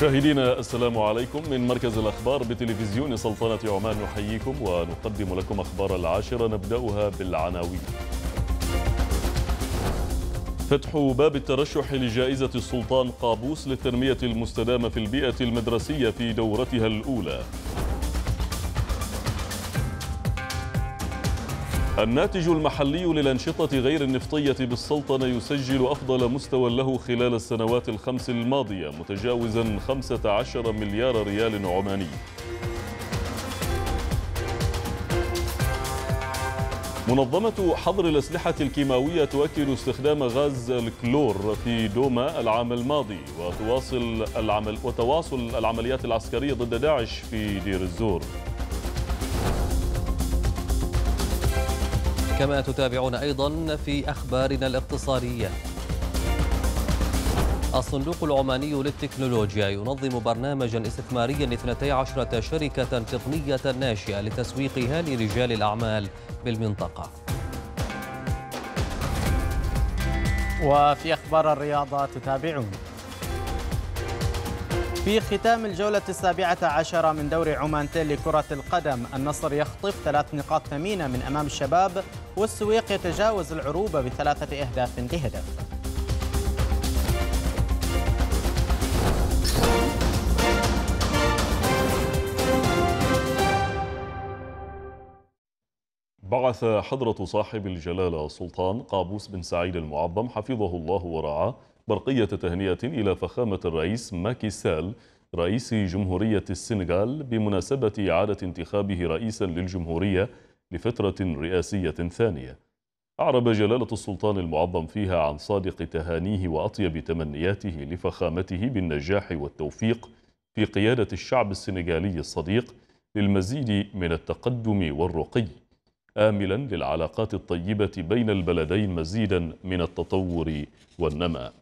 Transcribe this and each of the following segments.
مشاهدينا السلام عليكم من مركز الأخبار بتلفزيون سلطنة عمان نحييكم ونقدم لكم أخبار العاشرة نبدأها بالعناوين فتح باب الترشح لجائزة السلطان قابوس للتنمية المستدامة في البيئة المدرسية في دورتها الأولى الناتج المحلي للأنشطة غير النفطية بالسلطنة يسجل أفضل مستوى له خلال السنوات الخمس الماضية متجاوزا 15 مليار ريال عماني منظمة حظر الأسلحة الكيماوية تؤكد استخدام غاز الكلور في دوما العام الماضي وتواصل العمل وتواصل العمليات العسكرية ضد داعش في دير الزور كما تتابعون أيضا في أخبارنا الاقتصادية الصندوق العماني للتكنولوجيا ينظم برنامجا استثماريا ل 12 شركة تقنية ناشئة لتسويقها لرجال الأعمال بالمنطقة وفي أخبار الرياضة تتابعون في ختام الجولة السابعة عشرة من دوري عمان تيل لكرة القدم النصر يخطف ثلاث نقاط ثمينة من أمام الشباب والسويق يتجاوز العروبة بثلاثة أهداف لهدف بعث حضرة صاحب الجلالة السلطان قابوس بن سعيد المعظم حفظه الله ورعاه برقية تهنئة إلى فخامة الرئيس ماكي سال رئيس جمهورية السنغال بمناسبة إعادة انتخابه رئيسا للجمهورية لفترة رئاسية ثانية أعرب جلالة السلطان المعظم فيها عن صادق تهانيه وأطيب تمنياته لفخامته بالنجاح والتوفيق في قيادة الشعب السنغالي الصديق للمزيد من التقدم والرقي آملا للعلاقات الطيبة بين البلدين مزيدا من التطور والنماء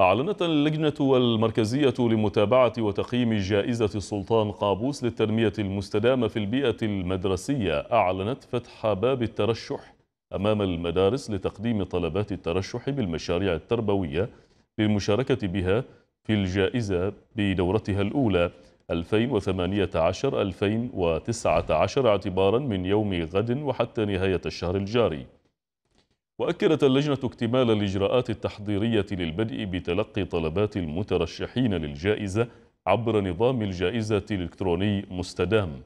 أعلنت اللجنة المركزية لمتابعة وتقييم جائزة السلطان قابوس للتنمية المستدامة في البيئة المدرسية أعلنت فتح باب الترشح أمام المدارس لتقديم طلبات الترشح بالمشاريع التربوية للمشاركة بها في الجائزة بدورتها الأولى 2018-2019 اعتبارا من يوم غد وحتى نهاية الشهر الجاري وأكدت اللجنة اكتمال الإجراءات التحضيرية للبدء بتلقي طلبات المترشحين للجائزة عبر نظام الجائزة الإلكتروني مستدام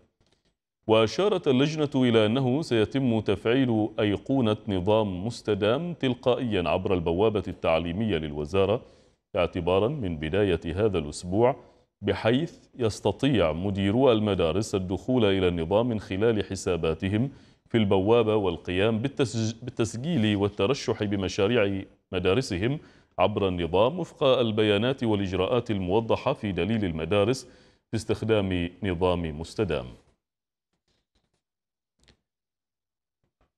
وأشارت اللجنة إلى أنه سيتم تفعيل أيقونة نظام مستدام تلقائيا عبر البوابة التعليمية للوزارة اعتبارا من بداية هذا الأسبوع بحيث يستطيع مديرو المدارس الدخول إلى النظام من خلال حساباتهم في البوابة والقيام بالتسجيل والترشح بمشاريع مدارسهم عبر النظام وفق البيانات والإجراءات الموضحة في دليل المدارس باستخدام نظام مستدام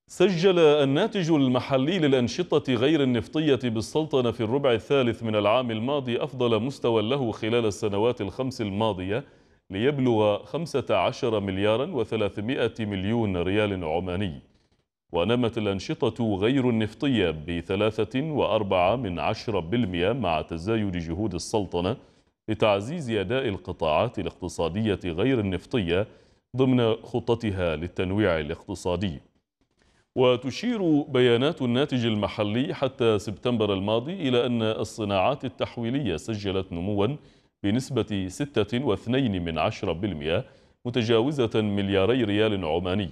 سجل الناتج المحلي للأنشطة غير النفطية بالسلطنة في الربع الثالث من العام الماضي أفضل مستوى له خلال السنوات الخمس الماضية ليبلغ 15 مليارا و300 مليون ريال عماني ونمت الأنشطة غير النفطية بثلاثة وأربعة من عشرة بالمئة مع تزايد جهود السلطنة لتعزيز أداء القطاعات الاقتصادية غير النفطية ضمن خطتها للتنويع الاقتصادي وتشير بيانات الناتج المحلي حتى سبتمبر الماضي إلى أن الصناعات التحويلية سجلت نمواً بنسبة 6.2 من متجاوزة ملياري ريال عماني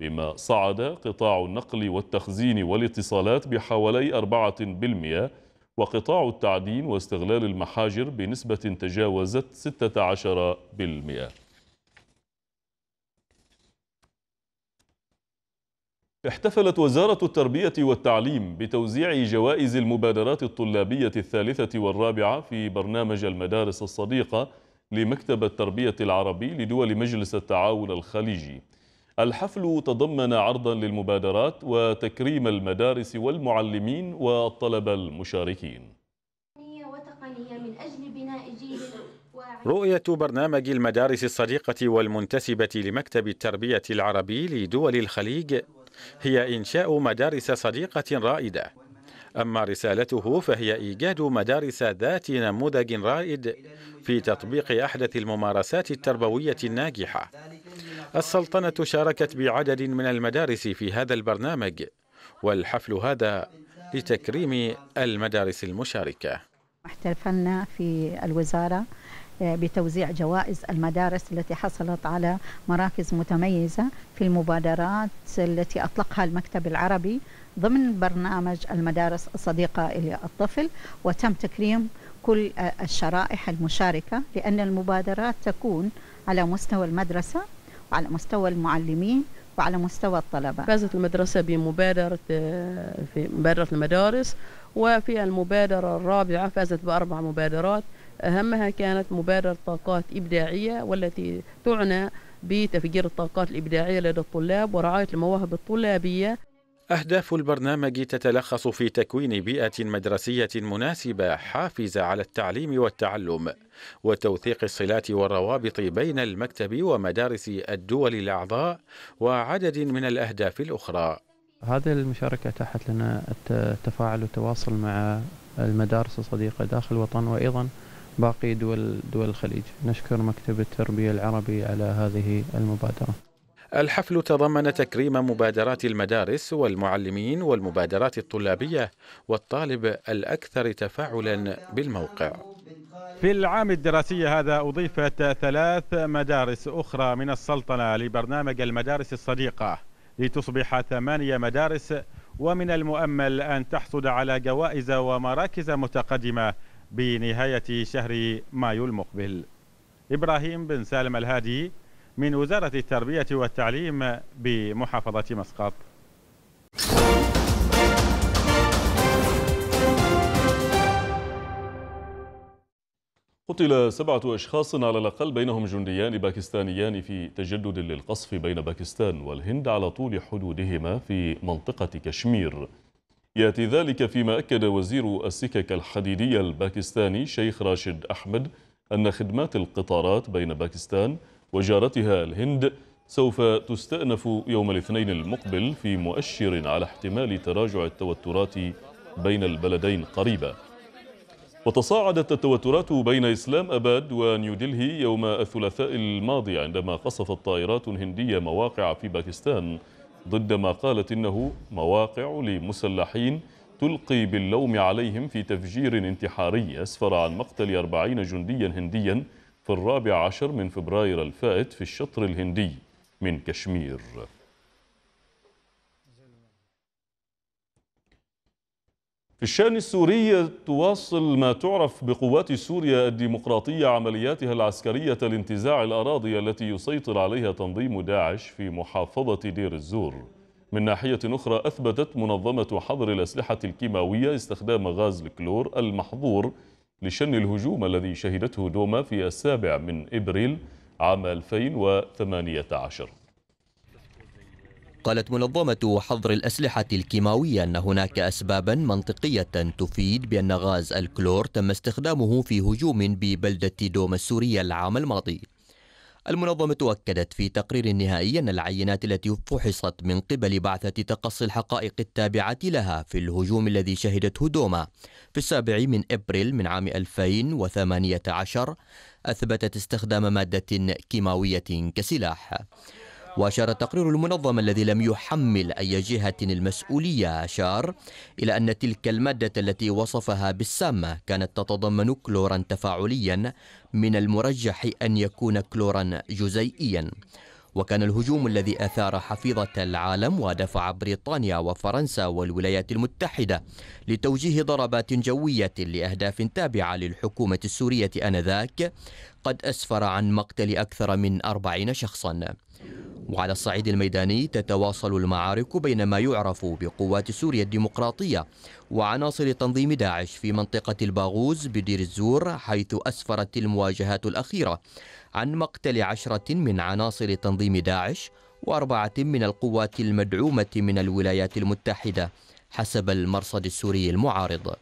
بما صعد قطاع النقل والتخزين والاتصالات بحوالي 4% وقطاع التعدين واستغلال المحاجر بنسبة تجاوزت 16% احتفلت وزارة التربية والتعليم بتوزيع جوائز المبادرات الطلابية الثالثة والرابعة في برنامج المدارس الصديقة لمكتب التربية العربي لدول مجلس التعاون الخليجي الحفل تضمن عرضا للمبادرات وتكريم المدارس والمعلمين والطلبة المشاركين رؤية برنامج المدارس الصديقة والمنتسبة لمكتب التربية العربي لدول الخليج هي إنشاء مدارس صديقة رائدة أما رسالته فهي إيجاد مدارس ذات نموذج رائد في تطبيق أحدث الممارسات التربوية الناجحة السلطنة شاركت بعدد من المدارس في هذا البرنامج والحفل هذا لتكريم المدارس المشاركة احترفنا في الوزارة آه، بتوزيع جوائز المدارس التي حصلت على مراكز متميزة في المبادرات التي أطلقها المكتب العربي ضمن برنامج المدارس الصديقة للطفل وتم تكريم كل آه، الشرائح المشاركة لأن المبادرات تكون على مستوى المدرسة وعلى مستوى المعلمين وعلى مستوى الطلبة فازت المدرسة بمبادرة آه، في مبادرة المدارس وفي المبادرة الرابعة فازت بأربع مبادرات أهمها كانت مبادرة طاقات إبداعية والتي تعنى بتفجير الطاقات الإبداعية لدى الطلاب ورعاية المواهب الطلابية أهداف البرنامج تتلخص في تكوين بيئة مدرسية مناسبة حافزة على التعليم والتعلم وتوثيق الصلات والروابط بين المكتب ومدارس الدول الأعضاء وعدد من الأهداف الأخرى هذه المشاركة أتاحت لنا التفاعل والتواصل مع المدارس الصديقة داخل الوطن وأيضا باقي دول دول الخليج نشكر مكتب التربية العربي على هذه المبادرة الحفل تضمن تكريم مبادرات المدارس والمعلمين والمبادرات الطلابية والطالب الأكثر تفاعلا بالموقع في العام الدراسي هذا أضيفت ثلاث مدارس أخرى من السلطنة لبرنامج المدارس الصديقة لتصبح ثمانية مدارس ومن المؤمل أن تحصد على جوائز ومراكز متقدمة بنهاية شهر مايو المقبل إبراهيم بن سالم الهادي من وزارة التربية والتعليم بمحافظة مسقط قتل سبعة أشخاص على الأقل بينهم جنديان باكستانيان في تجدد للقصف بين باكستان والهند على طول حدودهما في منطقة كشمير يأتي ذلك فيما أكد وزير السكك الحديدية الباكستاني شيخ راشد أحمد أن خدمات القطارات بين باكستان وجارتها الهند سوف تستأنف يوم الاثنين المقبل في مؤشر على احتمال تراجع التوترات بين البلدين قريبا وتصاعدت التوترات بين إسلام أباد ونيودلهي يوم الثلاثاء الماضي عندما قصفت طائرات هندية مواقع في باكستان ضد ما قالت إنه مواقع لمسلحين تلقي باللوم عليهم في تفجير انتحاري أسفر عن مقتل أربعين جنديا هنديا في الرابع عشر من فبراير الفائت في الشطر الهندي من كشمير في الشأن السوري تواصل ما تعرف بقوات سوريا الديمقراطية عملياتها العسكرية لانتزاع الأراضي التي يسيطر عليها تنظيم داعش في محافظة دير الزور من ناحية أخرى أثبتت منظمة حظر الأسلحة الكيماوية استخدام غاز الكلور المحظور لشن الهجوم الذي شهدته دوما في السابع من إبريل عام 2018 قالت منظمة حظر الأسلحة الكيماوية أن هناك أسبابا منطقية تفيد بأن غاز الكلور تم استخدامه في هجوم ببلدة دوما السورية العام الماضي المنظمة أكدت في تقرير نهائي أن العينات التي فحصت من قبل بعثة تقصي الحقائق التابعة لها في الهجوم الذي شهدته دوما في السابع من إبريل من عام 2018 أثبتت استخدام مادة كيماوية كسلاح وأشار تقرير المنظمة الذي لم يحمل أي جهة المسؤولية أشار إلى أن تلك المادة التي وصفها بالسامة كانت تتضمن كلورا تفاعليا من المرجح أن يكون كلورا جزيئيا وكان الهجوم الذي أثار حفيظة العالم ودفع بريطانيا وفرنسا والولايات المتحدة لتوجيه ضربات جوية لأهداف تابعة للحكومة السورية آنذاك قد أسفر عن مقتل أكثر من أربعين شخصاً وعلى الصعيد الميداني تتواصل المعارك بين ما يعرف بقوات سوريا الديمقراطية وعناصر تنظيم داعش في منطقة الباغوز بدير الزور حيث أسفرت المواجهات الأخيرة عن مقتل عشرة من عناصر تنظيم داعش وأربعة من القوات المدعومة من الولايات المتحدة حسب المرصد السوري المعارض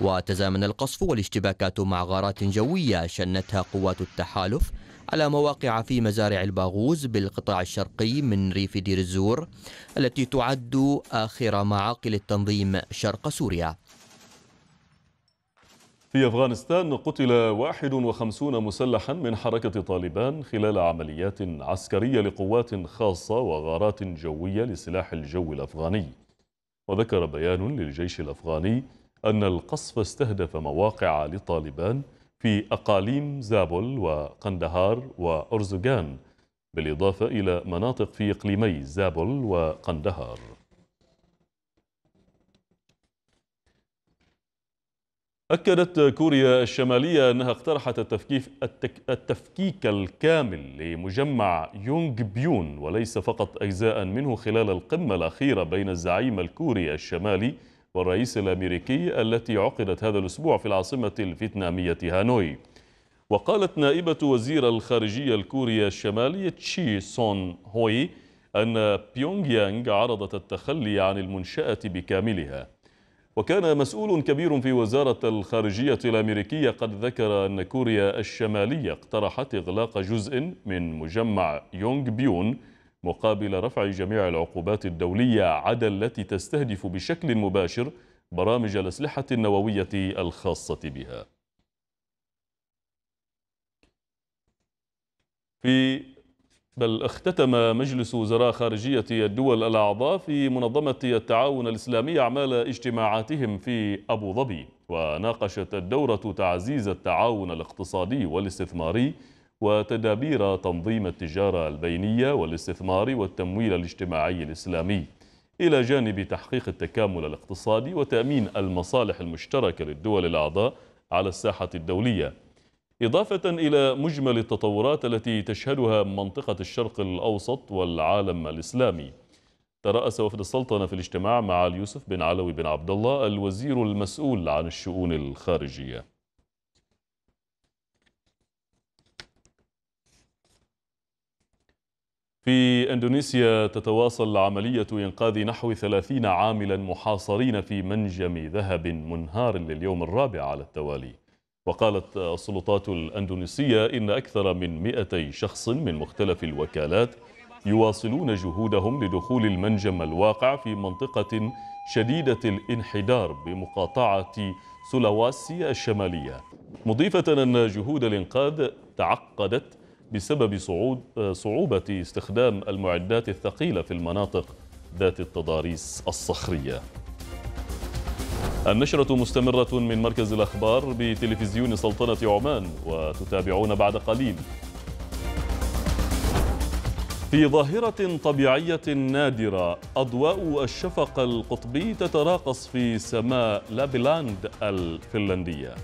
وتزامن القصف والاشتباكات مع غارات جوية شنتها قوات التحالف على مواقع في مزارع الباغوز بالقطاع الشرقي من ريف دير الزور التي تعد آخر معاقل التنظيم شرق سوريا في أفغانستان قتل 51 مسلحا من حركة طالبان خلال عمليات عسكرية لقوات خاصة وغارات جوية لسلاح الجو الأفغاني وذكر بيان للجيش الأفغاني أن القصف استهدف مواقع لطالبان في أقاليم زابل وقندهار وأرزوغان بالإضافة إلى مناطق في إقليمي زابل وقندهار أكدت كوريا الشمالية أنها اقترحت التفكيك, التك التفكيك الكامل لمجمع يونغ بيون وليس فقط أجزاء منه خلال القمة الأخيرة بين الزعيم الكوري الشمالي والرئيس الأمريكي التي عقدت هذا الأسبوع في العاصمة الفيتنامية هانوي وقالت نائبة وزير الخارجية الكورية الشمالية تشي سون هوي أن بيونغ يانغ عرضت التخلي عن المنشأة بكاملها وكان مسؤول كبير في وزارة الخارجية الأمريكية قد ذكر أن كوريا الشمالية اقترحت إغلاق جزء من مجمع يونغ بيون مقابل رفع جميع العقوبات الدولية عدا التي تستهدف بشكل مباشر برامج الأسلحة النووية الخاصة بها في بل اختتم مجلس وزراء خارجية الدول الأعضاء في منظمة التعاون الإسلامي أعمال اجتماعاتهم في أبو ظبي وناقشت الدورة تعزيز التعاون الاقتصادي والاستثماري وتدابير تنظيم التجارة البينية والاستثمار والتمويل الاجتماعي الإسلامي إلى جانب تحقيق التكامل الاقتصادي وتأمين المصالح المشتركة للدول الأعضاء على الساحة الدولية إضافة إلى مجمل التطورات التي تشهدها منطقة الشرق الأوسط والعالم الإسلامي ترأس وفد السلطنة في الاجتماع مع اليوسف بن علوي بن عبد الله الوزير المسؤول عن الشؤون الخارجية في اندونيسيا تتواصل عملية إنقاذ نحو 30 عاملا محاصرين في منجم ذهب منهار لليوم الرابع على التوالي وقالت السلطات الأندونيسية إن أكثر من 200 شخص من مختلف الوكالات يواصلون جهودهم لدخول المنجم الواقع في منطقة شديدة الانحدار بمقاطعة سلواسيا الشمالية مضيفة أن جهود الإنقاذ تعقدت بسبب صعود آه، صعوبة استخدام المعدات الثقيلة في المناطق ذات التضاريس الصخرية النشرة مستمرة من مركز الأخبار بتلفزيون سلطنة عمان وتتابعون بعد قليل في ظاهرة طبيعية نادرة أضواء الشفق القطبي تتراقص في سماء لابلاند الفنلندية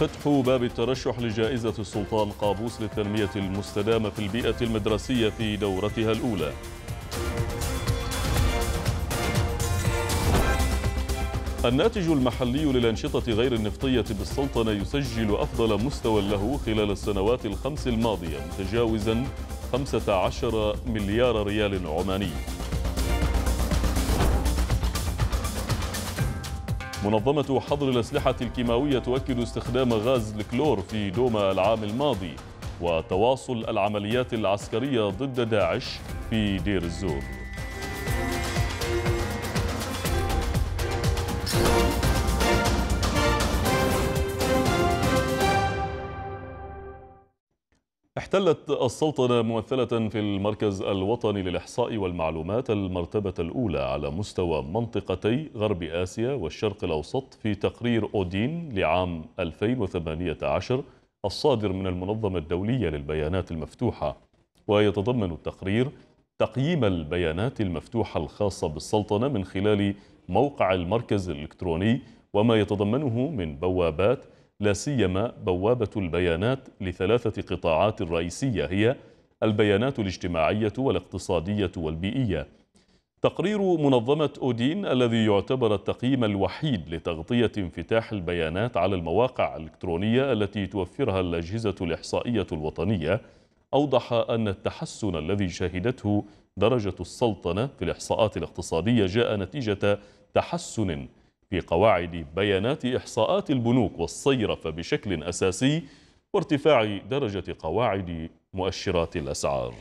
فتح باب الترشح لجائزة السلطان قابوس للتنمية المستدامة في البيئة المدرسية في دورتها الأولى الناتج المحلي للأنشطة غير النفطية بالسلطنة يسجل أفضل مستوى له خلال السنوات الخمس الماضية متجاوزا 15 مليار ريال عماني منظمة حظر الأسلحة الكيماوية تؤكد استخدام غاز الكلور في دوما العام الماضي وتواصل العمليات العسكرية ضد داعش في دير الزور احتلت السلطنة ممثلة في المركز الوطني للإحصاء والمعلومات المرتبة الأولى على مستوى منطقتي غرب آسيا والشرق الأوسط في تقرير أودين لعام 2018 الصادر من المنظمة الدولية للبيانات المفتوحة ويتضمن التقرير تقييم البيانات المفتوحة الخاصة بالسلطنة من خلال موقع المركز الإلكتروني وما يتضمنه من بوابات لا سيما بوابة البيانات لثلاثة قطاعات رئيسية هي البيانات الاجتماعية والاقتصادية والبيئية تقرير منظمة أودين الذي يعتبر التقييم الوحيد لتغطية انفتاح البيانات على المواقع الإلكترونية التي توفرها الأجهزة الإحصائية الوطنية أوضح أن التحسن الذي شهدته درجة السلطنة في الإحصاءات الاقتصادية جاء نتيجة تحسن في قواعد بيانات إحصاءات البنوك والصيرفة بشكل أساسي وارتفاع درجة قواعد مؤشرات الأسعار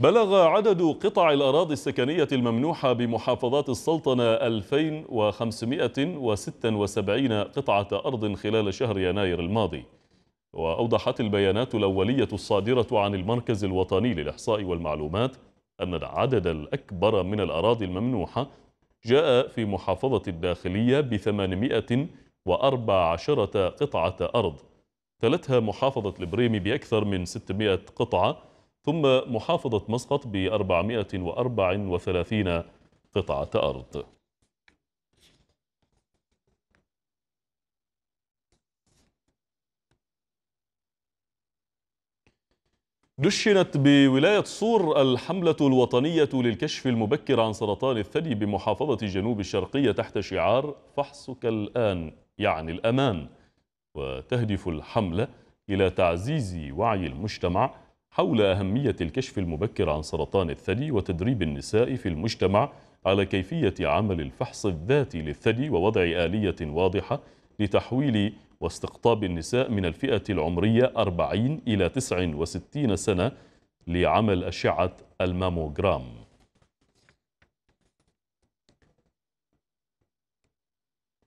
بلغ عدد قطع الأراضي السكنية الممنوحة بمحافظات السلطنة 2576 قطعة أرض خلال شهر يناير الماضي وأوضحت البيانات الأولية الصادرة عن المركز الوطني للإحصاء والمعلومات أن العدد الأكبر من الأراضي الممنوحة جاء في محافظة الداخلية ب 814 قطعة أرض تلتها محافظة البريمي بأكثر من 600 قطعة ثم محافظة مسقط ب 434 قطعة أرض دشنت بولاية صور الحملة الوطنية للكشف المبكر عن سرطان الثدي بمحافظة جنوب الشرقية تحت شعار فحصك الآن يعني الأمان وتهدف الحملة إلى تعزيز وعي المجتمع حول أهمية الكشف المبكر عن سرطان الثدي وتدريب النساء في المجتمع على كيفية عمل الفحص الذاتي للثدي ووضع آلية واضحة لتحويل واستقطاب النساء من الفئة العمرية 40 إلى 69 سنة لعمل أشعة الماموغرام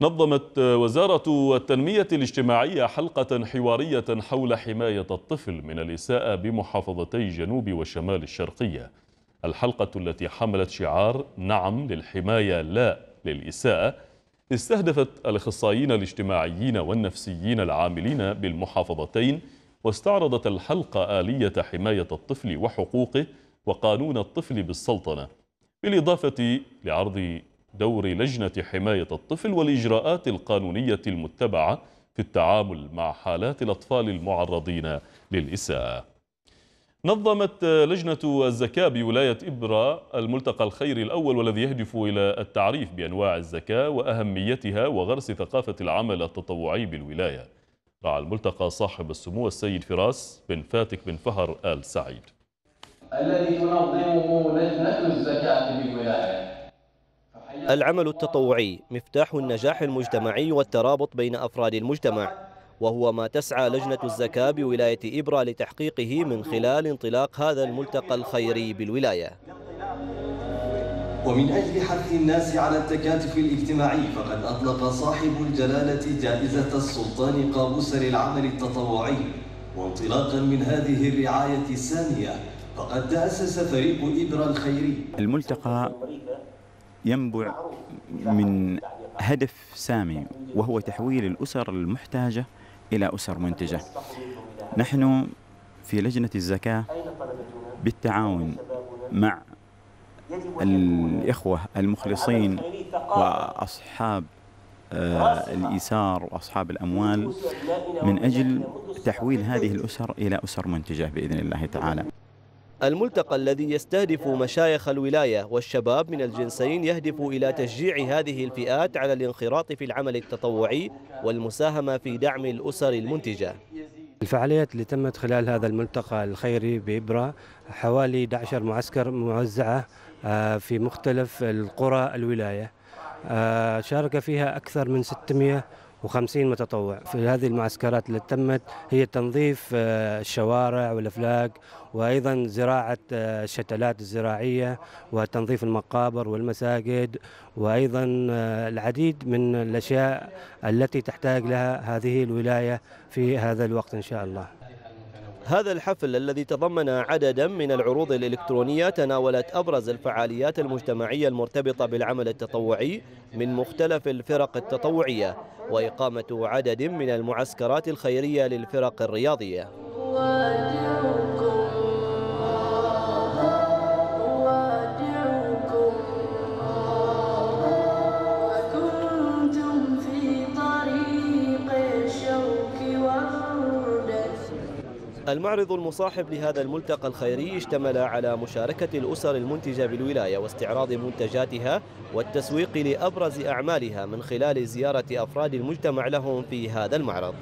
نظمت وزارة التنمية الاجتماعية حلقة حوارية حول حماية الطفل من الإساءة بمحافظتي جنوب وشمال الشرقية الحلقة التي حملت شعار نعم للحماية لا للإساءة استهدفت الاخصائيين الاجتماعيين والنفسيين العاملين بالمحافظتين واستعرضت الحلقة آلية حماية الطفل وحقوقه وقانون الطفل بالسلطنة بالإضافة لعرض دور لجنة حماية الطفل والإجراءات القانونية المتبعة في التعامل مع حالات الأطفال المعرضين للإساءة نظمت لجنة الزكاة بولاية إبرة الملتقى الخيري الأول والذي يهدف إلى التعريف بأنواع الزكاة وأهميتها وغرس ثقافة العمل التطوعي بالولاية رعى الملتقى صاحب السمو السيد فراس بن فاتك بن فهر آل سعيد الذي تنظمه لجنة الزكاة بولاية العمل التطوعي مفتاح النجاح المجتمعي والترابط بين أفراد المجتمع وهو ما تسعى لجنة الزكاة بولاية إبرة لتحقيقه من خلال انطلاق هذا الملتقى الخيري بالولاية ومن أجل حث الناس على التكاتف الاجتماعي فقد أطلق صاحب الجلالة جائزة السلطان قابوس للعمل التطوعي وانطلاقا من هذه الرعاية السامية فقد تأسس فريق إبرة الخيري الملتقى ينبع من هدف سامي وهو تحويل الأسر المحتاجة إلى أسر منتجة نحن في لجنة الزكاة بالتعاون مع الإخوة المخلصين وأصحاب آه، الإيسار وأصحاب الأموال من أجل تحويل هذه الأسر إلى أسر منتجة بإذن الله تعالى الملتقى الذي يستهدف مشايخ الولاية والشباب من الجنسين يهدف إلى تشجيع هذه الفئات على الانخراط في العمل التطوعي والمساهمة في دعم الأسر المنتجة الفعاليات اللي تمت خلال هذا الملتقى الخيري بإبرة حوالي 11 معسكر موزعة آه، في مختلف القرى الولاية آه، شارك فيها أكثر من 600 و50 متطوع في هذه المعسكرات اللي تمت هي تنظيف آه، الشوارع والافلاك وايضا زراعه آه، الشتلات الزراعيه وتنظيف المقابر والمساجد وايضا آه، العديد من الاشياء التي تحتاج لها هذه الولايه في هذا الوقت ان شاء الله هذا الحفل الذي تضمن عددا من العروض الإلكترونية تناولت أبرز الفعاليات المجتمعية المرتبطة بالعمل التطوعي من مختلف الفرق التطوعية وإقامة عدد من المعسكرات الخيرية للفرق الرياضية المعرض المصاحب لهذا الملتقى الخيري اشتمل على مشاركة الأسر المنتجة بالولاية واستعراض منتجاتها والتسويق لأبرز أعمالها من خلال زيارة أفراد المجتمع لهم في هذا المعرض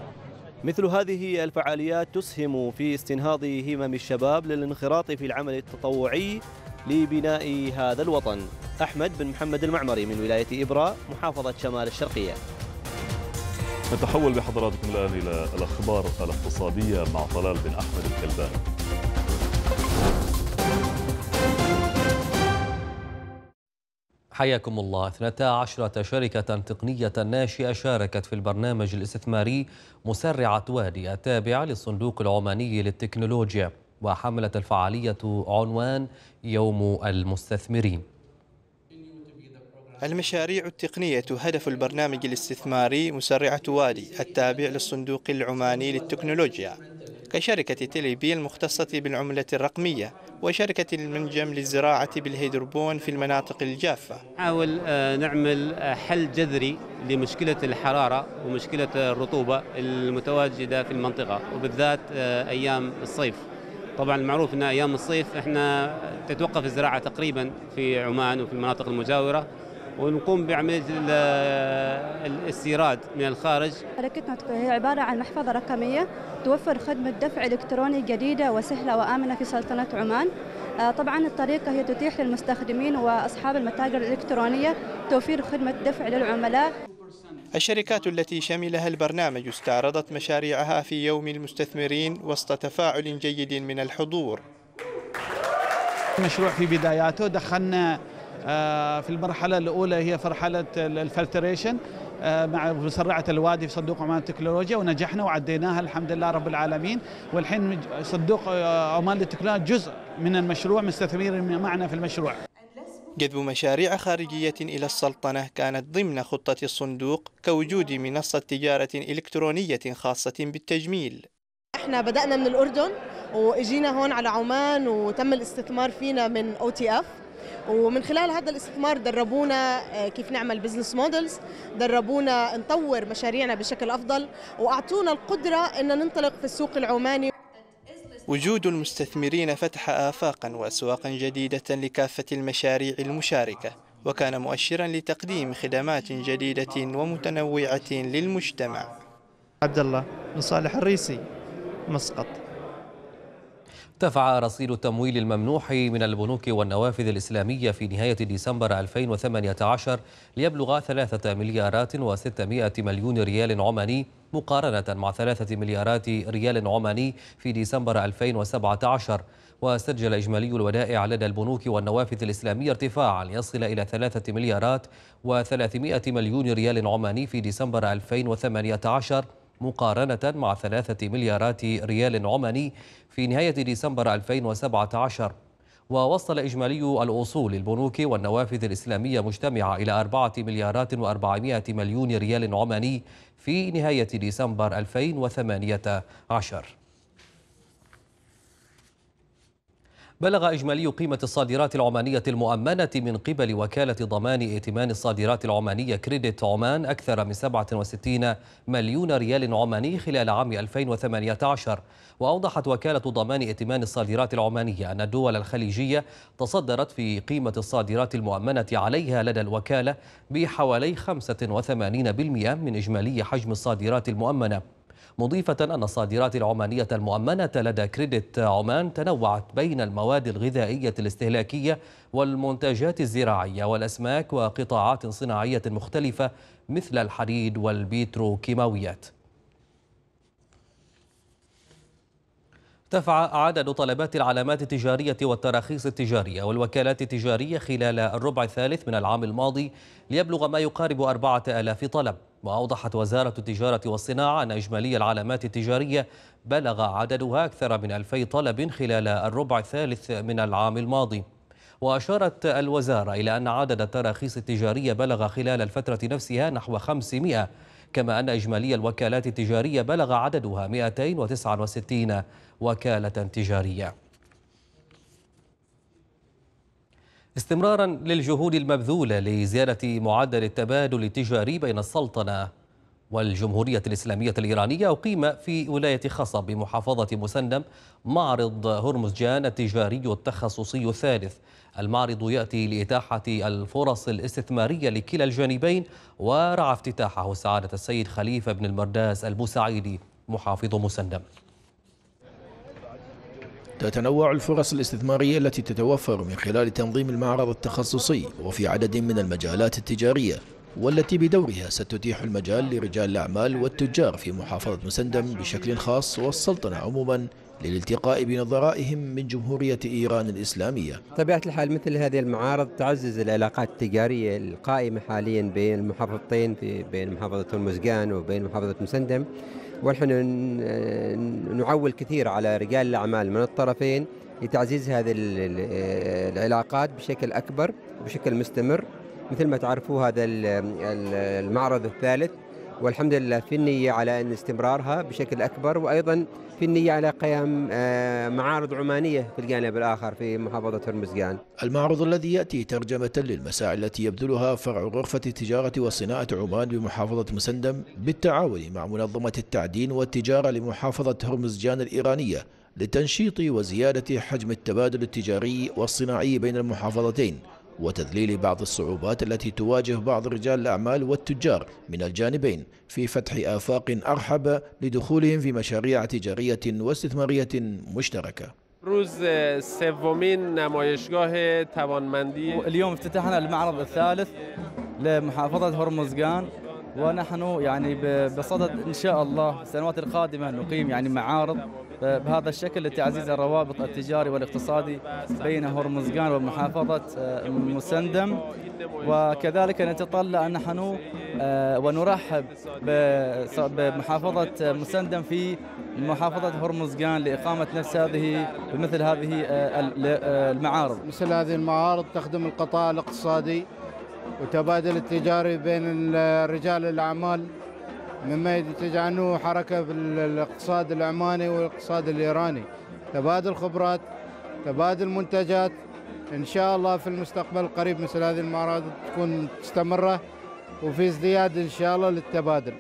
مثل هذه الفعاليات تسهم في استنهاض همم الشباب للانخراط في العمل التطوعي لبناء هذا الوطن أحمد بن محمد المعمري من ولاية إبرا محافظة شمال الشرقية نتحول بحضراتكم الآن إلى الأخبار الاقتصادية مع طلال بن أحمد الكلبان حياكم الله 12 شركة تقنية ناشئة شاركت في البرنامج الاستثماري مسرعة وادي التابع للصندوق العماني للتكنولوجيا وحملت الفعالية عنوان يوم المستثمرين المشاريع التقنية هدف البرنامج الاستثماري مسرعة وادي التابع للصندوق العماني للتكنولوجيا كشركة تيليبي المختصة بالعملة الرقمية وشركة المنجم للزراعة بالهيدروبون في المناطق الجافة نحاول آه، نعمل آه، حل جذري لمشكلة الحرارة ومشكلة الرطوبة المتواجدة في المنطقة وبالذات آه، أيام الصيف طبعا المعروف أن أيام الصيف احنا تتوقف الزراعة تقريبا في عمان وفي المناطق المجاورة ونقوم بعملية الاستيراد من الخارج حركتنا هي عبارة عن محفظة رقمية توفر خدمة دفع إلكتروني جديدة وسهلة وآمنة في سلطنة عمان آه، طبعا الطريقة هي تتيح للمستخدمين وأصحاب المتاجر الإلكترونية توفير خدمة دفع للعملاء الشركات التي شملها البرنامج استعرضت مشاريعها في يوم المستثمرين وسط تفاعل جيد من الحضور المشروع في بداياته دخلنا آه، في المرحلة الأولى هي مرحلة الفلتريشن آه، مع مسرعة الوادي في صندوق عمان التكنولوجيا ونجحنا وعديناها الحمد لله رب العالمين والحين صندوق آه، عمان للتكنولوجيا جزء من المشروع مستثمرين معنا في المشروع جذب مشاريع خارجية إلى السلطنة كانت ضمن خطة الصندوق كوجود منصة تجارة إلكترونية خاصة بالتجميل احنا بدأنا من الأردن واجينا هون على عمان وتم الاستثمار فينا من OTF ومن خلال هذا الاستثمار دربونا آه، كيف نعمل بزنس مودلز دربونا نطور مشاريعنا بشكل أفضل وأعطونا القدرة أن ننطلق في السوق العماني وجود المستثمرين فتح آفاقا وأسواقا جديدة لكافة المشاريع المشاركة وكان مؤشرا لتقديم خدمات جديدة ومتنوعة للمجتمع عبد الله بن صالح الريسي مسقط ارتفع رصيد التمويل الممنوح من البنوك والنوافذ الإسلامية في نهاية ديسمبر 2018 ليبلغ 3 مليارات و600 مليون ريال عماني مقارنة مع 3 مليارات ريال عماني في ديسمبر 2017 وسجل إجمالي الودائع لدى البنوك والنوافذ الإسلامية ارتفاعا يصل إلى 3 مليارات و300 مليون ريال عماني في ديسمبر 2018 مقارنة مع ثلاثة مليارات ريال عماني في نهاية ديسمبر 2017 ووصل إجمالي الأصول البنوك والنوافذ الإسلامية مجتمعة إلى 4 مليارات و400 مليون ريال عماني في نهاية ديسمبر 2018 بلغ إجمالي قيمة الصادرات العمانية المؤمنة من قبل وكالة ضمان ائتمان الصادرات العمانية كريدت عمان أكثر من 67 مليون ريال عماني خلال عام 2018 وأوضحت وكالة ضمان ائتمان الصادرات العمانية أن الدول الخليجية تصدرت في قيمة الصادرات المؤمنة عليها لدى الوكالة بحوالي 85% من إجمالي حجم الصادرات المؤمنة مضيفة أن الصادرات العمانية المؤمنة لدى كريدت عمان تنوعت بين المواد الغذائية الاستهلاكية والمنتجات الزراعية والأسماك وقطاعات صناعية مختلفة مثل الحديد والبيتروكيماويات ارتفع عدد طلبات العلامات التجارية والتراخيص التجارية والوكالات التجارية خلال الربع الثالث من العام الماضي ليبلغ ما يقارب أربعة آلاف طلب وأوضحت وزارة التجارة والصناعة أن إجمالي العلامات التجارية بلغ عددها أكثر من ألفي طلب خلال الربع الثالث من العام الماضي وأشارت الوزارة إلى أن عدد التراخيص التجارية بلغ خلال الفترة نفسها نحو 500 كما أن إجمالي الوكالات التجارية بلغ عددها 269 وكالة تجارية استمرارا للجهود المبذولة لزيادة معدل التبادل التجاري بين السلطنة والجمهورية الإسلامية الإيرانية أقيم في ولاية خصب بمحافظة مسندم معرض هرمزجان التجاري التخصصي الثالث المعرض يأتي لإتاحة الفرص الاستثمارية لكلا الجانبين ورعى افتتاحه سعادة السيد خليفة بن المرداس البوسعيدي محافظ مسندم تتنوع الفرص الاستثمارية التي تتوفر من خلال تنظيم المعرض التخصصي وفي عدد من المجالات التجارية والتي بدورها ستتيح المجال لرجال الأعمال والتجار في محافظة مسندم بشكل خاص والسلطنة عموما للالتقاء بنظرائهم من جمهورية إيران الإسلامية طبيعة الحال مثل هذه المعارض تعزز العلاقات التجارية القائمة حاليا بين المحافظتين في بين محافظة المزقان وبين محافظة مسندم ونحن نعول كثير على رجال الأعمال من الطرفين لتعزيز هذه العلاقات بشكل أكبر وبشكل مستمر مثل ما تعرفوا هذا المعرض الثالث والحمد لله في النية على أن استمرارها بشكل أكبر وأيضا في النية على قيام آه، معارض عمانية في الجانب الآخر في محافظة هرمزجان المعرض الذي يأتي ترجمة للمساعي التي يبذلها فرع غرفة التجارة وصناعة عمان بمحافظة مسندم بالتعاون مع منظمة التعدين والتجارة لمحافظة هرمزجان الإيرانية لتنشيط وزيادة حجم التبادل التجاري والصناعي بين المحافظتين وتذليل بعض الصعوبات التي تواجه بعض رجال الأعمال والتجار من الجانبين في فتح آفاق أرحب لدخولهم في مشاريع تجارية واستثمارية مشتركة روز توانمندی اليوم افتتحنا المعرض الثالث لمحافظة هرمزگان ونحن يعني بصدد إن شاء الله السنوات القادمة نقيم يعني معارض بهذا الشكل لتعزيز الروابط التجاري والاقتصادي بين هرمزغان ومحافظة آه، مسندم وكذلك نتطلع نحن آه، ونرحب بمحافظة آه، مسندم في محافظة هرمزغان لإقامة نفس هذه بمثل هذه المعارض مثل هذه المعارض تخدم القطاع الاقتصادي وتبادل التجاري بين رجال الأعمال مما ينتج عنه حركة في الاقتصاد العماني والاقتصاد الإيراني تبادل خبرات تبادل منتجات إن شاء الله في المستقبل القريب مثل هذه المعارض تكون مستمرة وفي ازدياد إن شاء الله للتبادل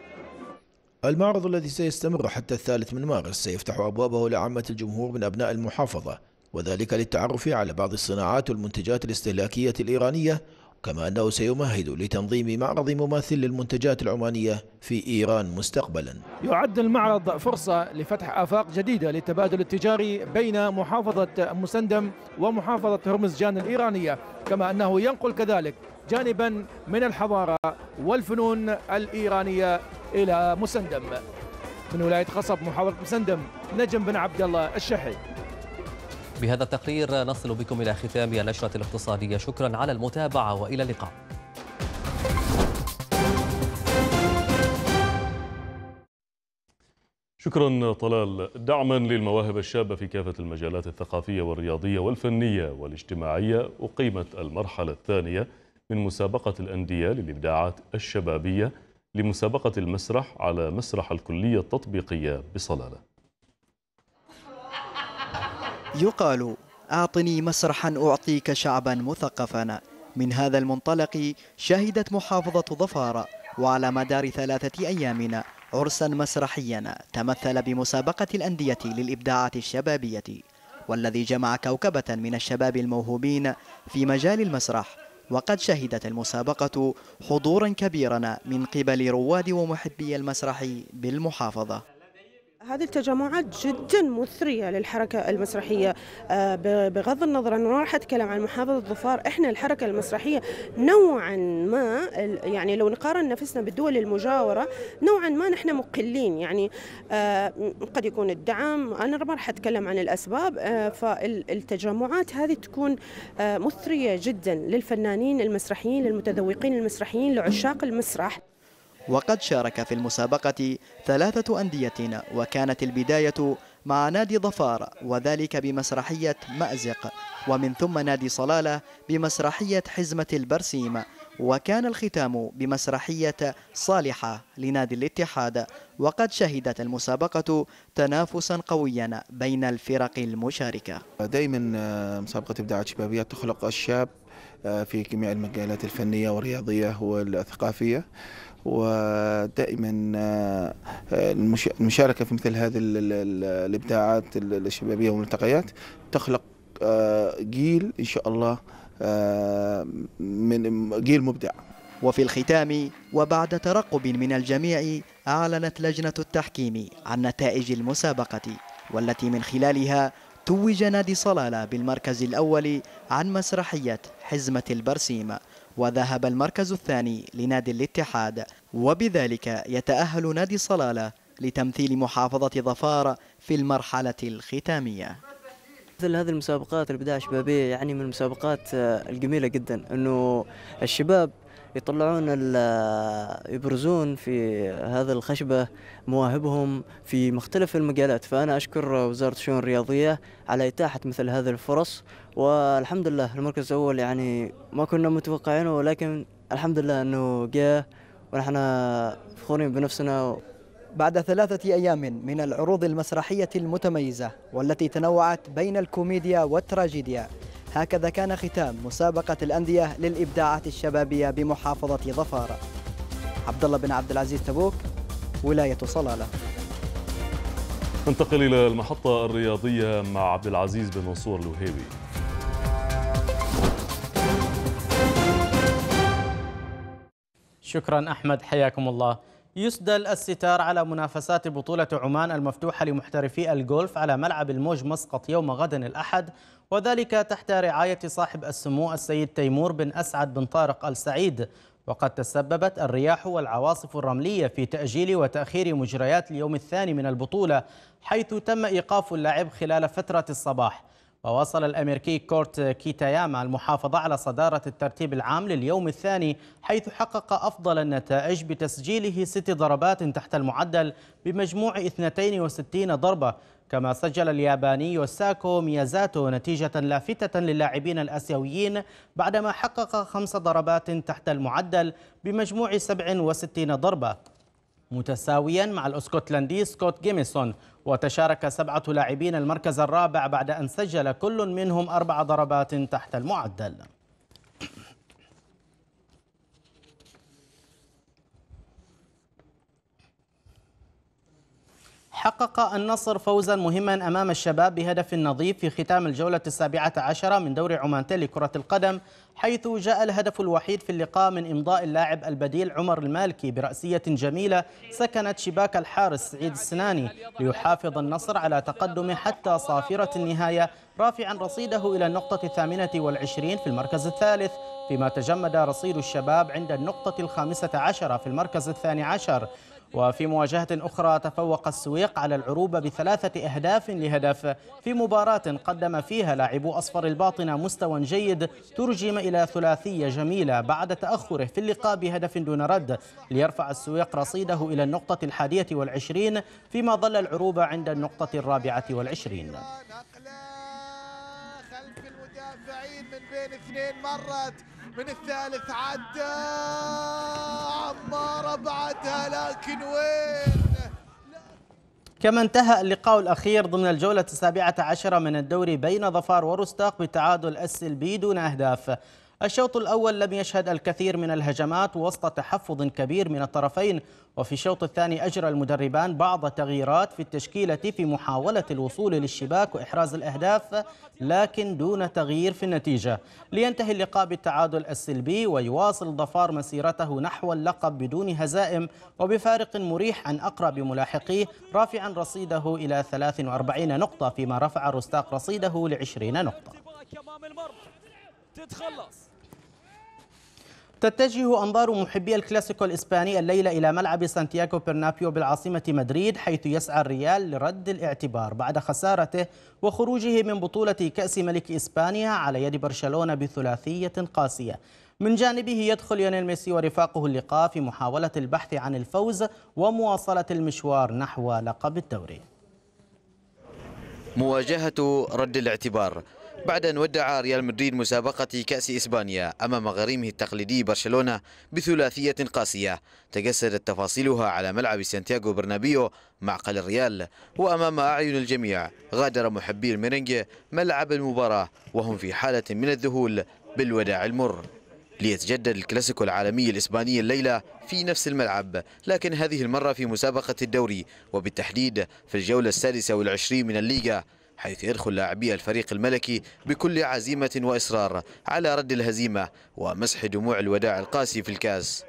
المعرض الذي سيستمر حتى الثالث من مارس سيفتح أبوابه لعامة الجمهور من أبناء المحافظة وذلك للتعرف على بعض الصناعات والمنتجات الاستهلاكية الإيرانية كما أنه سيمهد لتنظيم معرض مماثل للمنتجات العمانية في إيران مستقبلا يعد المعرض فرصة لفتح آفاق جديدة للتبادل التجاري بين محافظة مسندم ومحافظة هرمزجان الإيرانية كما أنه ينقل كذلك جانبا من الحضارة والفنون الإيرانية إلى مسندم من ولاية خصب محافظة مسندم نجم بن عبد الله الشحي بهذا التقرير نصل بكم إلى ختام النشرة الاقتصادية شكرا على المتابعة وإلى اللقاء شكرا طلال دعما للمواهب الشابة في كافة المجالات الثقافية والرياضية والفنية والاجتماعية أقيمت المرحلة الثانية من مسابقة الأندية للإبداعات الشبابية لمسابقة المسرح على مسرح الكلية التطبيقية بصلالة يقال أعطني مسرحا أعطيك شعبا مثقفا من هذا المنطلق شهدت محافظة ظفار وعلى مدار ثلاثة أيام عرسا مسرحيا تمثل بمسابقة الأندية للإبداعات الشبابية والذي جمع كوكبة من الشباب الموهوبين في مجال المسرح وقد شهدت المسابقة حضورا كبيرا من قبل رواد ومحبي المسرح بالمحافظة هذه التجمعات جدا مثرية للحركة المسرحية آه، بغض النظر أنه راح أتكلم عن محافظة ظفار إحنا الحركة المسرحية نوعا ما يعني لو نقارن نفسنا بالدول المجاورة نوعا ما نحن مقلين يعني آه، قد يكون الدعم أنا ما راح أتكلم عن الأسباب آه، فالتجمعات هذه تكون مثرية جدا للفنانين المسرحيين للمتذوقين المسرحيين لعشاق المسرح وقد شارك في المسابقة ثلاثة أندية وكانت البداية مع نادي ظفار وذلك بمسرحية مأزق ومن ثم نادي صلالة بمسرحية حزمة البرسيم وكان الختام بمسرحية صالحة لنادي الاتحاد وقد شهدت المسابقة تنافسا قويا بين الفرق المشاركة دائما آه، مسابقة إبداعات شبابية تخلق الشاب آه، في جميع المجالات الفنية والرياضية والثقافية ودائما آه، المشاركة في مثل هذه الإبداعات الشبابية والملتقيات تخلق آه، جيل إن شاء الله آه، من جيل مبدع وفي الختام وبعد ترقب من الجميع أعلنت لجنة التحكيم عن نتائج المسابقة والتي من خلالها توج نادي صلالة بالمركز الأول عن مسرحية حزمة البرسيم وذهب المركز الثاني لنادي الاتحاد وبذلك يتأهل نادي صلالة لتمثيل محافظة ظفار في المرحلة الختامية مثل هذه المسابقات البداية الشبابية يعني من المسابقات آه، الجميلة جدا أنه الشباب يطلعون يبرزون في هذا الخشبة مواهبهم في مختلف المجالات فأنا أشكر وزارة الشؤون الرياضية على إتاحة مثل هذه الفرص والحمد لله المركز الأول يعني ما كنا متوقعينه ولكن الحمد لله أنه جاء ونحن فخورين بنفسنا بعد ثلاثة أيام من العروض المسرحية المتميزة والتي تنوعت بين الكوميديا والتراجيديا هكذا كان ختام مسابقة الأندية للإبداعات الشبابية بمحافظة ظفار عبد الله بن عبد العزيز تبوك ولاية صلالة ننتقل إلى المحطة الرياضية مع عبد العزيز بن منصور الوهيبي شكرا أحمد حياكم الله يسدل الستار على منافسات بطولة عمان المفتوحة لمحترفي الجولف على ملعب الموج مسقط يوم غد الأحد وذلك تحت رعاية صاحب السمو السيد تيمور بن أسعد بن طارق السعيد وقد تسببت الرياح والعواصف الرملية في تأجيل وتأخير مجريات اليوم الثاني من البطولة حيث تم إيقاف اللعب خلال فترة الصباح وواصل الأمريكي كورت كيتاياما المحافظة على صدارة الترتيب العام لليوم الثاني حيث حقق أفضل النتائج بتسجيله ست ضربات تحت المعدل بمجموع 62 ضربة كما سجل الياباني ساكو ميازاتو نتيجة لافتة للاعبين الأسيويين بعدما حقق خمس ضربات تحت المعدل بمجموع 67 ضربة متساويا مع الاسكتلندي سكوت جيميسون وتشارك سبعة لاعبين المركز الرابع بعد أن سجل كل منهم أربع ضربات تحت المعدل حقق النصر فوزا مهما أمام الشباب بهدف نظيف في ختام الجولة السابعة عشرة من دور عمانتين لكرة القدم حيث جاء الهدف الوحيد في اللقاء من إمضاء اللاعب البديل عمر المالكي برأسية جميلة سكنت شباك الحارس سعيد السناني ليحافظ النصر على تقدمه حتى صافرة النهاية رافعا رصيده إلى النقطة الثامنة والعشرين في المركز الثالث فيما تجمد رصيد الشباب عند النقطة الخامسة عشرة في المركز الثاني عشر وفي مواجهة أخرى تفوق السويق على العروبة بثلاثة أهداف لهدف في مباراة قدم فيها لاعبو أصفر الباطنة مستوى جيد ترجم إلى ثلاثية جميلة بعد تأخره في اللقاء بهدف دون رد ليرفع السويق رصيده إلى النقطة الحادية والعشرين فيما ظل العروبة عند النقطة الرابعة والعشرين خلف المدافعين من بين اثنين مرت من الثالث عدى عمار بعدها لكن وين كما انتهى اللقاء الأخير ضمن الجولة السابعة عشرة من الدوري بين ظفار ورستاق بتعادل السلبي دون أهداف الشوط الأول لم يشهد الكثير من الهجمات وسط تحفظ كبير من الطرفين وفي الشوط الثاني أجرى المدربان بعض تغييرات في التشكيلة في محاولة الوصول للشباك وإحراز الأهداف لكن دون تغيير في النتيجة لينتهي اللقاء بالتعادل السلبي ويواصل ضفار مسيرته نحو اللقب بدون هزائم وبفارق مريح عن أقرب ملاحقيه رافعا رصيده إلى 43 نقطة فيما رفع رستاق رصيده ل 20 نقطة تتخلص تتجه أنظار محبي الكلاسيكو الإسباني الليلة إلى ملعب سانتياغو برنابيو بالعاصمة مدريد حيث يسعى الريال لرد الاعتبار بعد خسارته وخروجه من بطولة كأس ملك إسبانيا على يد برشلونة بثلاثية قاسية من جانبه يدخل ليونيل ميسي ورفاقه اللقاء في محاولة البحث عن الفوز ومواصلة المشوار نحو لقب الدوري مواجهة رد الاعتبار بعد أن ودع ريال مدريد مسابقة كأس إسبانيا أمام غريمه التقليدي برشلونة بثلاثية قاسية تجسدت تفاصيلها على ملعب سانتياغو برنابيو معقل الريال وأمام أعين الجميع غادر محبي الميرينج ملعب المباراة وهم في حالة من الذهول بالوداع المر ليتجدد الكلاسيكو العالمي الإسباني الليلة في نفس الملعب لكن هذه المرة في مسابقة الدوري وبالتحديد في الجولة السادسة والعشرين من الليغا حيث يدخل لاعبي الفريق الملكي بكل عزيمة وإصرار على رد الهزيمة ومسح دموع الوداع القاسي في الكاس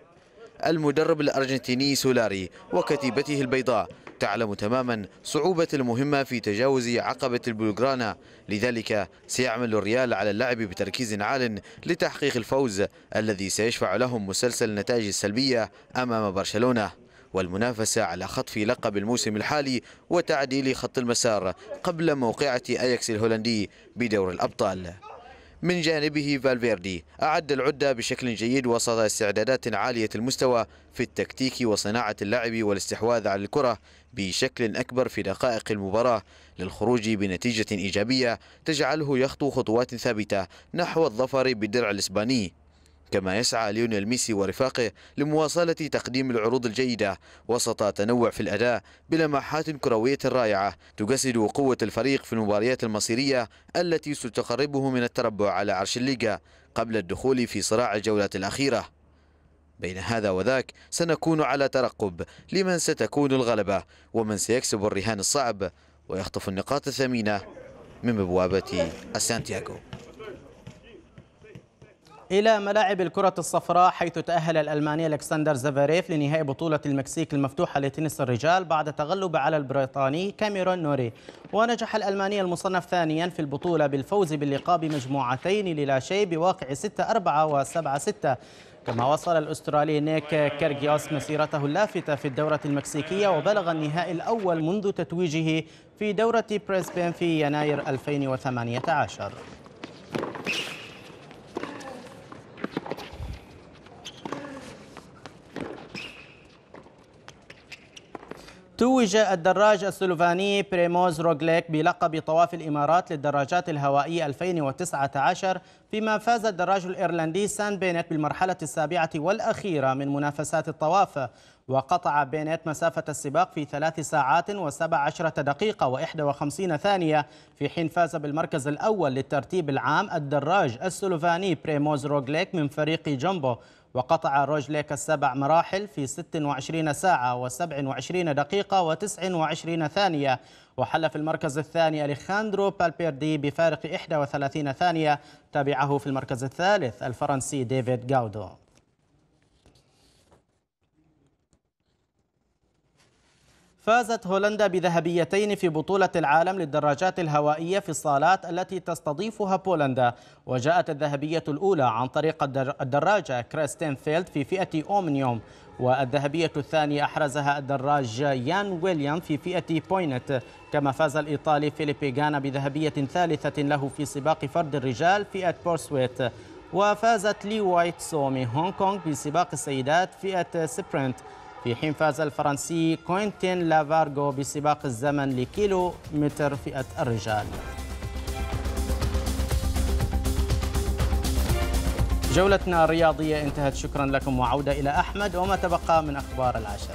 المدرب الأرجنتيني سولاري وكتيبته البيضاء تعلم تماما صعوبة المهمة في تجاوز عقبة البلغرانا لذلك سيعمل الريال على اللعب بتركيز عال لتحقيق الفوز الذي سيشفع لهم مسلسل النتائج السلبية أمام برشلونة والمنافسة على خطف لقب الموسم الحالي وتعديل خط المسار قبل موقعة أياكس الهولندي بدور الأبطال من جانبه فالفيردي أعد العدة بشكل جيد وسط استعدادات عالية المستوى في التكتيك وصناعة اللعب والاستحواذ على الكرة بشكل أكبر في دقائق المباراة للخروج بنتيجة إيجابية تجعله يخطو خطوات ثابتة نحو الظفر بالدرع الإسباني كما يسعى ليونيل ميسي ورفاقه لمواصلة تقديم العروض الجيدة وسط تنوع في الأداء بلمحات كروية رائعة تجسد قوة الفريق في المباريات المصيرية التي ستقربه من التربع على عرش الليغا قبل الدخول في صراع الجولات الأخيرة بين هذا وذاك سنكون على ترقب لمن ستكون الغلبة ومن سيكسب الرهان الصعب ويخطف النقاط الثمينة من بوابة السانتياغو إلى ملاعب الكرة الصفراء حيث تأهل الألماني ألكسندر زفاريف لنهائي بطولة المكسيك المفتوحة لتنس الرجال بعد تغلب على البريطاني كاميرون نوري ونجح الألماني المصنف ثانيا في البطولة بالفوز باللقاء بمجموعتين للا شيء بواقع 6-4 و7-6 كما واصل الأسترالي نيك كيرجيوس مسيرته اللافتة في الدورة المكسيكية وبلغ النهائي الأول منذ تتويجه في دورة بريسبين في يناير 2018 توج الدراج السلوفاني بريموز روغليك بلقب طواف الإمارات للدراجات الهوائية 2019 فيما فاز الدراج الإيرلندي سان بينت بالمرحلة السابعة والأخيرة من منافسات الطواف وقطع بينت مسافة السباق في ثلاث ساعات وسبع عشرة دقيقة و51 ثانية في حين فاز بالمركز الأول للترتيب العام الدراج السلوفاني بريموز روغليك من فريق جومبو وقطع روجليك السبع مراحل في 26 ساعة و27 دقيقة و29 ثانية وحل في المركز الثاني أليخاندرو بالبيردي بفارق 31 ثانية تابعه في المركز الثالث الفرنسي ديفيد جاودو فازت هولندا بذهبيتين في بطولة العالم للدراجات الهوائية في الصالات التي تستضيفها بولندا وجاءت الذهبية الأولى عن طريق الدراجة كريستين فيلد في فئة أومنيوم والذهبية الثانية أحرزها الدراج يان ويليام في فئة بوينت كما فاز الإيطالي فيليبي جانا بذهبية ثالثة له في سباق فرد الرجال فئة بورسويت وفازت لي وايت سومي هونغ كونغ بسباق السيدات فئة سبرنت في حين فاز الفرنسي كوينتين لافارغو بسباق الزمن لكيلو متر فئة الرجال جولتنا الرياضية انتهت شكرا لكم وعودة إلى أحمد وما تبقى من أخبار العشر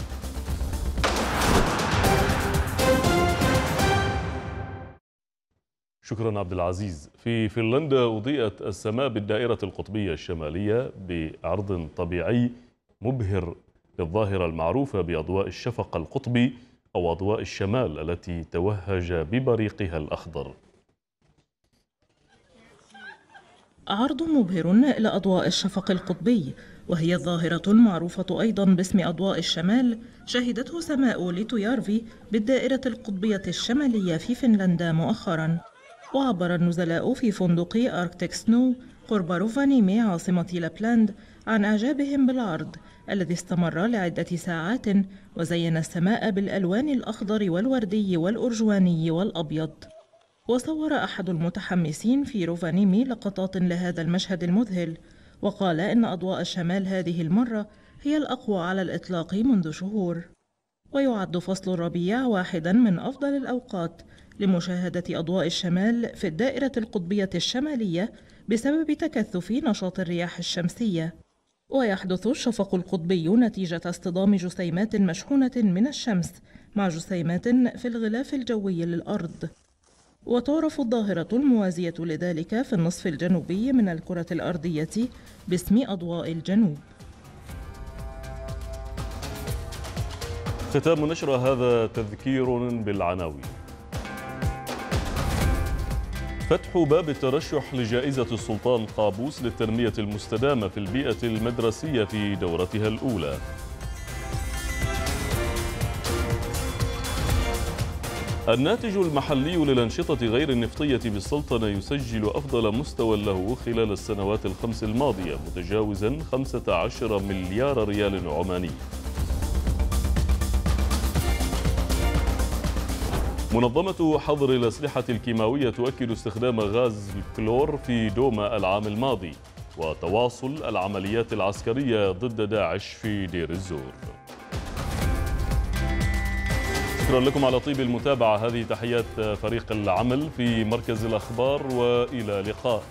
شكرا عبد العزيز في فنلندا أضيئت السماء بالدائرة القطبية الشمالية بعرض طبيعي مبهر الظاهرة المعروفة بأضواء الشفق القطبي أو أضواء الشمال التي توهج ببريقها الأخضر عرض مبهر لأضواء الشفق القطبي وهي ظاهرة معروفة أيضا باسم أضواء الشمال شهدته سماء ليتو يارفي بالدائرة القطبية الشمالية في فنلندا مؤخرا وعبر النزلاء في فندق أركتيك سنو قرب روفانيمي عاصمة لابلاند عن إعجابهم بالعرض الذي استمر لعدة ساعات وزين السماء بالألوان الأخضر والوردي والأرجواني والأبيض وصور أحد المتحمسين في روفانيمي لقطات لهذا المشهد المذهل وقال إن أضواء الشمال هذه المرة هي الأقوى على الإطلاق منذ شهور ويعد فصل الربيع واحدا من أفضل الأوقات لمشاهدة أضواء الشمال في الدائرة القطبية الشمالية بسبب تكثف نشاط الرياح الشمسية ويحدث الشفق القطبي نتيجة اصطدام جسيمات مشحونة من الشمس مع جسيمات في الغلاف الجوي للأرض وتعرف الظاهرة الموازية لذلك في النصف الجنوبي من الكرة الأرضية باسم أضواء الجنوب ختام نشر هذا تذكير بالعناوين فتح باب الترشح لجائزة السلطان قابوس للتنمية المستدامة في البيئة المدرسية في دورتها الأولى الناتج المحلي للأنشطة غير النفطية بالسلطنة يسجل أفضل مستوى له خلال السنوات الخمس الماضية متجاوزا 15 مليار ريال عماني منظمة حظر الأسلحة الكيماوية تؤكد استخدام غاز الكلور في دوما العام الماضي وتواصل العمليات العسكرية ضد داعش في دير الزور شكرا لكم على طيب المتابعة هذه تحيات فريق العمل في مركز الأخبار وإلى لقاء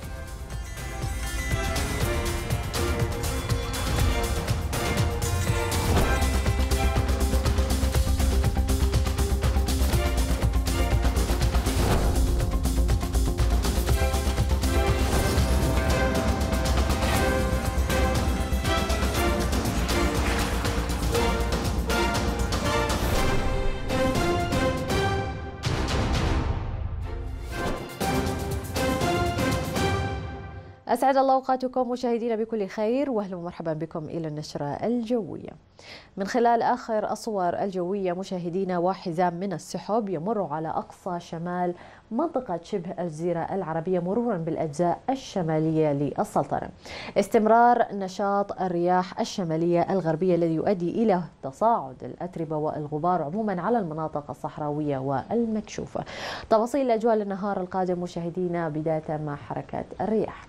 يسعد الله أوقاتكم مشاهدينا بكل خير وأهلا ومرحبا بكم إلى النشرة الجوية من خلال آخر الصور الجوية مشاهدينا وحزام من السحب يمر على أقصى شمال منطقة شبه الجزيرة العربية مرورا بالأجزاء الشمالية للسلطنة استمرار نشاط الرياح الشمالية الغربية الذي يؤدي إلى تصاعد الأتربة والغبار عموما على المناطق الصحراوية والمكشوفة تفاصيل اجواء النهار القادم مشاهدينا بداية مع حركه الرياح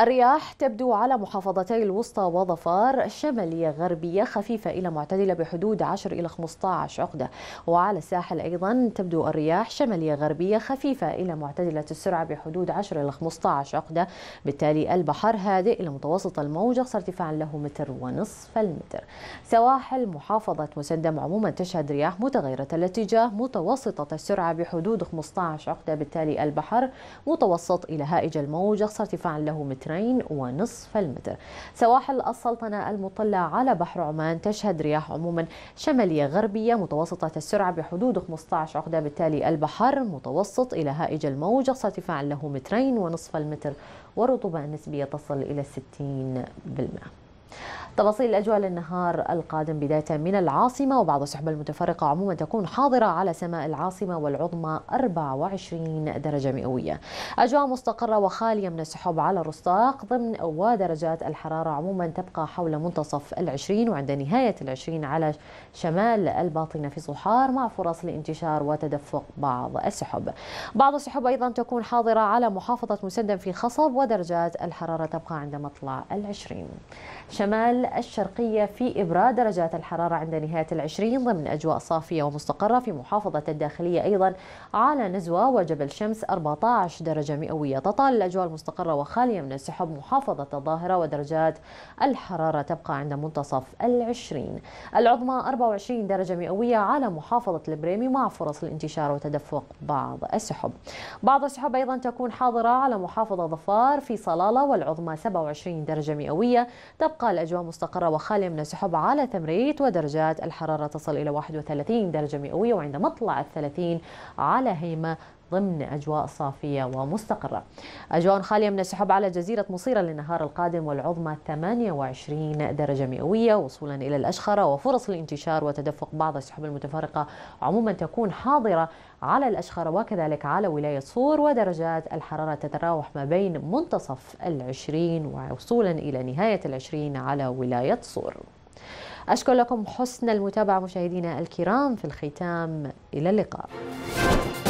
الرياح تبدو على محافظتي الوسطى وظفار شمالية غربية خفيفة إلى معتدلة بحدود 10 إلى 15 عقدة وعلى الساحل أيضا تبدو الرياح شمالية غربية خفيفة إلى معتدلة السرعة بحدود 10 إلى 15 عقدة بالتالي البحر هادئ إلى متوسط الموج أقصى ارتفاعا له متر ونصف المتر سواحل محافظة مسندم عموما تشهد رياح متغيرة الاتجاه متوسطة السرعة بحدود 15 عقدة بالتالي البحر متوسط إلى هائج الموج أقصى ارتفاعا له متر مترين ونصف المتر سواحل السلطنة المطلة على بحر عمان تشهد رياح عموما شمالية غربية متوسطة السرعة بحدود 15 عقدة بالتالي البحر متوسط إلى هائج الموج ارتفاع له مترين ونصف المتر والرطوبة النسبية تصل إلى 60% تفاصيل الأجواء للنهار القادم بداية من العاصمة وبعض السحب المتفرقة عموما تكون حاضرة على سماء العاصمة والعظمى 24 درجة مئوية أجواء مستقرة وخالية من السحب على الرستاق ضمن ودرجات الحرارة عموما تبقى حول منتصف العشرين وعند نهاية العشرين على شمال الباطنة في صحار مع فرص لانتشار وتدفق بعض السحب بعض السحب أيضا تكون حاضرة على محافظة مسندم في خصب ودرجات الحرارة تبقى عند مطلع العشرين شمال الشرقية في إبراء درجات الحرارة عند نهاية العشرين ضمن أجواء صافية ومستقرة في محافظة الداخلية أيضا على نزوة وجبل شمس 14 درجة مئوية تطال الأجواء المستقرة وخالية من السحب محافظة الظاهرة ودرجات الحرارة تبقى عند منتصف العشرين العظمى 24 درجة مئوية على محافظة البريمي مع فرص الانتشار وتدفق بعض السحب بعض السحب أيضا تكون حاضرة على محافظة ظفار في صلالة والعظمى 27 درجة مئوية تبقى الأجواء مستقرة وخالية من السحب على تمريت ودرجات الحرارة تصل إلى 31 درجة مئوية وعند مطلع الثلاثين على هيمة ضمن أجواء صافية ومستقرة أجواء خالية من السحب على جزيرة مصيرة للنهار القادم والعظمى 28 درجة مئوية وصولا إلى الأشخرة وفرص الانتشار وتدفق بعض السحب المتفرقة عموما تكون حاضرة على الأشخرة وكذلك على ولاية صور ودرجات الحرارة تتراوح ما بين منتصف العشرين ووصولا إلى نهاية العشرين على ولاية صور أشكر لكم حسن المتابعة مشاهدينا الكرام في الختام إلى اللقاء